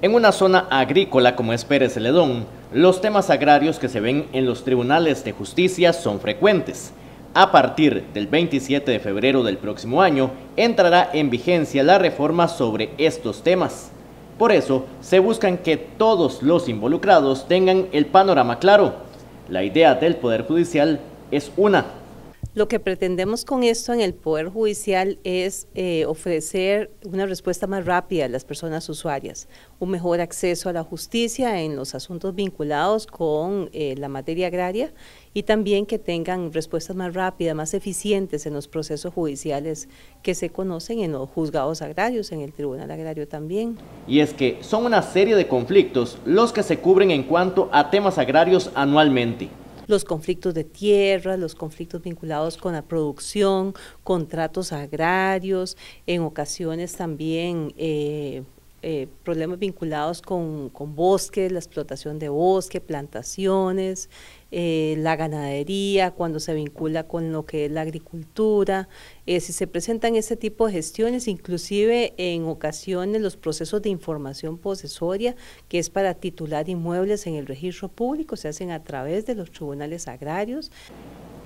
En una zona agrícola como es Pérez Celedón, los temas agrarios que se ven en los tribunales de justicia son frecuentes. A partir del 27 de febrero del próximo año, entrará en vigencia la reforma sobre estos temas. Por eso, se buscan que todos los involucrados tengan el panorama claro. La idea del Poder Judicial es una, lo que pretendemos con esto en el Poder Judicial es eh, ofrecer una respuesta más rápida a las personas usuarias, un mejor acceso a la justicia en los asuntos vinculados con eh, la materia agraria y también que tengan respuestas más rápidas, más eficientes en los procesos judiciales que se conocen en los juzgados agrarios, en el Tribunal Agrario también. Y es que son una serie de conflictos los que se cubren en cuanto a temas agrarios anualmente los conflictos de tierra, los conflictos vinculados con la producción, contratos agrarios, en ocasiones también... Eh, eh, problemas vinculados con, con, bosques, la explotación de bosque, plantaciones, eh, la ganadería, cuando se vincula con lo que es la agricultura. Eh, si se presentan ese tipo de gestiones, inclusive en ocasiones los procesos de información posesoria, que es para titular inmuebles en el registro público, se hacen a través de los tribunales agrarios.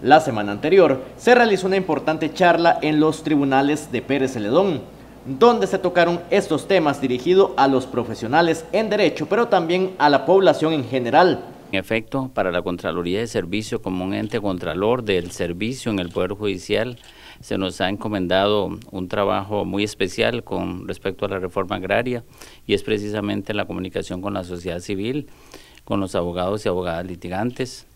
La semana anterior se realizó una importante charla en los tribunales de Pérez Celedón donde se tocaron estos temas dirigidos a los profesionales en derecho, pero también a la población en general. En efecto, para la Contraloría de Servicio como un ente contralor del servicio en el Poder Judicial, se nos ha encomendado un trabajo muy especial con respecto a la reforma agraria y es precisamente la comunicación con la sociedad civil, con los abogados y abogadas litigantes,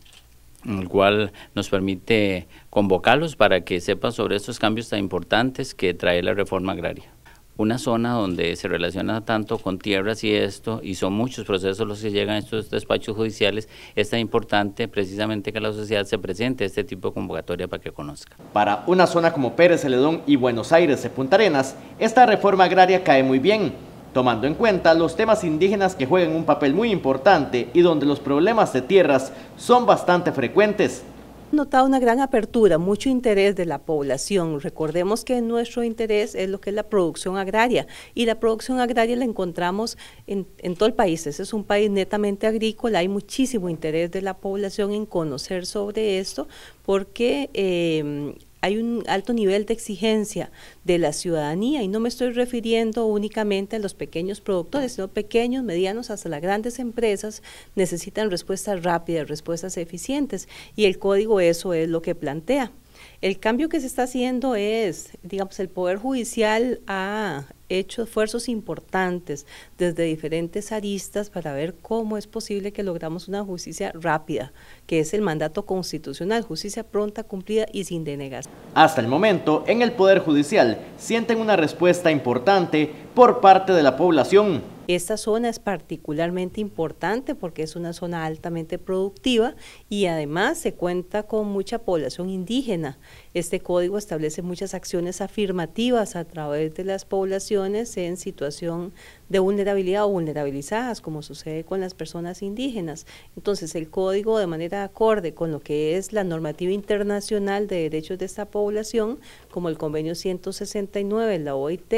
en el cual nos permite convocarlos para que sepan sobre estos cambios tan importantes que trae la reforma agraria una zona donde se relaciona tanto con tierras y esto, y son muchos procesos los que llegan a estos despachos judiciales, es tan importante precisamente que la sociedad se presente a este tipo de convocatoria para que conozca. Para una zona como Pérez Celedón y Buenos Aires de Punta Arenas, esta reforma agraria cae muy bien, tomando en cuenta los temas indígenas que juegan un papel muy importante y donde los problemas de tierras son bastante frecuentes notado una gran apertura, mucho interés de la población. Recordemos que nuestro interés es lo que es la producción agraria y la producción agraria la encontramos en, en todo el país. Ese es un país netamente agrícola, hay muchísimo interés de la población en conocer sobre esto porque eh, hay un alto nivel de exigencia de la ciudadanía y no me estoy refiriendo únicamente a los pequeños productores, sino pequeños, medianos, hasta las grandes empresas necesitan respuestas rápidas, respuestas eficientes y el código eso es lo que plantea. El cambio que se está haciendo es, digamos, el Poder Judicial ha hecho esfuerzos importantes desde diferentes aristas para ver cómo es posible que logramos una justicia rápida, que es el mandato constitucional, justicia pronta, cumplida y sin denegación. Hasta el momento, en el Poder Judicial sienten una respuesta importante por parte de la población esta zona es particularmente importante porque es una zona altamente productiva y además se cuenta con mucha población indígena. Este código establece muchas acciones afirmativas a través de las poblaciones en situación de vulnerabilidad o vulnerabilizadas, como sucede con las personas indígenas. Entonces, el código, de manera acorde con lo que es la normativa internacional de derechos de esta población, como el convenio 169 de la OIT,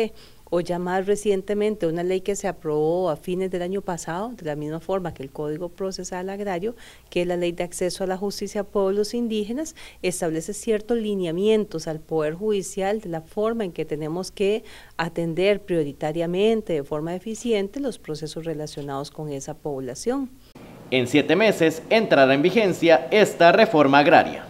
o ya más recientemente una ley que se aprobó a fines del año pasado, de la misma forma que el Código Procesal Agrario, que es la Ley de Acceso a la Justicia a Pueblos Indígenas, establece ciertos lineamientos al Poder Judicial de la forma en que tenemos que atender prioritariamente, de forma eficiente, los procesos relacionados con esa población. En siete meses entrará en vigencia esta reforma agraria.